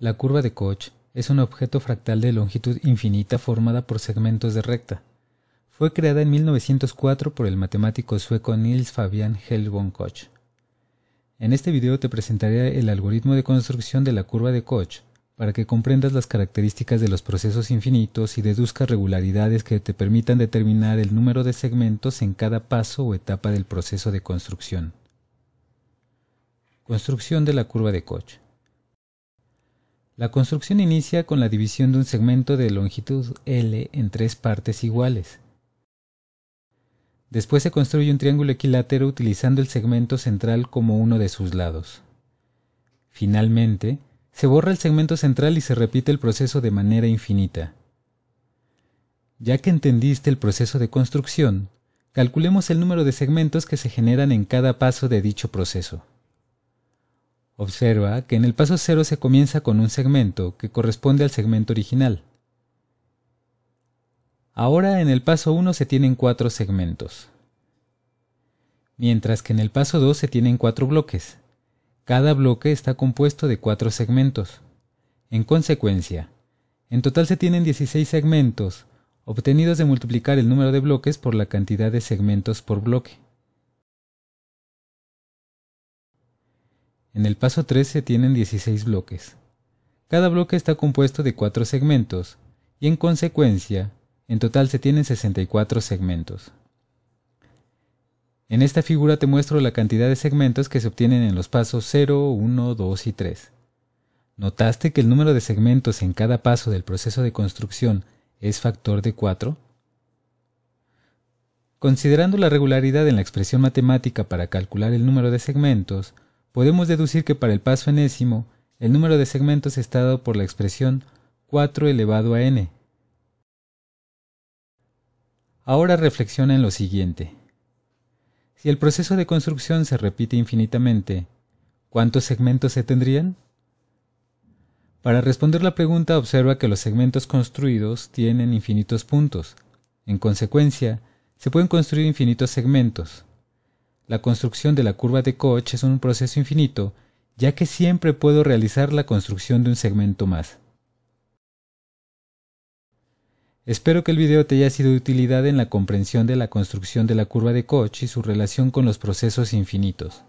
La curva de Koch es un objeto fractal de longitud infinita formada por segmentos de recta. Fue creada en 1904 por el matemático sueco Niels Fabian Helvon Koch. En este video te presentaré el algoritmo de construcción de la curva de Koch para que comprendas las características de los procesos infinitos y deduzcas regularidades que te permitan determinar el número de segmentos en cada paso o etapa del proceso de construcción. Construcción de la curva de Koch. La construcción inicia con la división de un segmento de longitud L en tres partes iguales. Después se construye un triángulo equilátero utilizando el segmento central como uno de sus lados. Finalmente, se borra el segmento central y se repite el proceso de manera infinita. Ya que entendiste el proceso de construcción, calculemos el número de segmentos que se generan en cada paso de dicho proceso. Observa que en el paso cero se comienza con un segmento que corresponde al segmento original. Ahora en el paso 1 se tienen cuatro segmentos, mientras que en el paso 2 se tienen cuatro bloques. Cada bloque está compuesto de cuatro segmentos. En consecuencia, en total se tienen 16 segmentos, obtenidos de multiplicar el número de bloques por la cantidad de segmentos por bloque. En el paso 3 se tienen 16 bloques. Cada bloque está compuesto de 4 segmentos y en consecuencia, en total se tienen 64 segmentos. En esta figura te muestro la cantidad de segmentos que se obtienen en los pasos 0, 1, 2 y 3. ¿Notaste que el número de segmentos en cada paso del proceso de construcción es factor de 4? Considerando la regularidad en la expresión matemática para calcular el número de segmentos, Podemos deducir que para el paso enésimo, el número de segmentos está dado por la expresión 4 elevado a n. Ahora reflexiona en lo siguiente. Si el proceso de construcción se repite infinitamente, ¿cuántos segmentos se tendrían? Para responder la pregunta observa que los segmentos construidos tienen infinitos puntos. En consecuencia, se pueden construir infinitos segmentos, la construcción de la curva de Koch es un proceso infinito, ya que siempre puedo realizar la construcción de un segmento más. Espero que el video te haya sido de utilidad en la comprensión de la construcción de la curva de Koch y su relación con los procesos infinitos.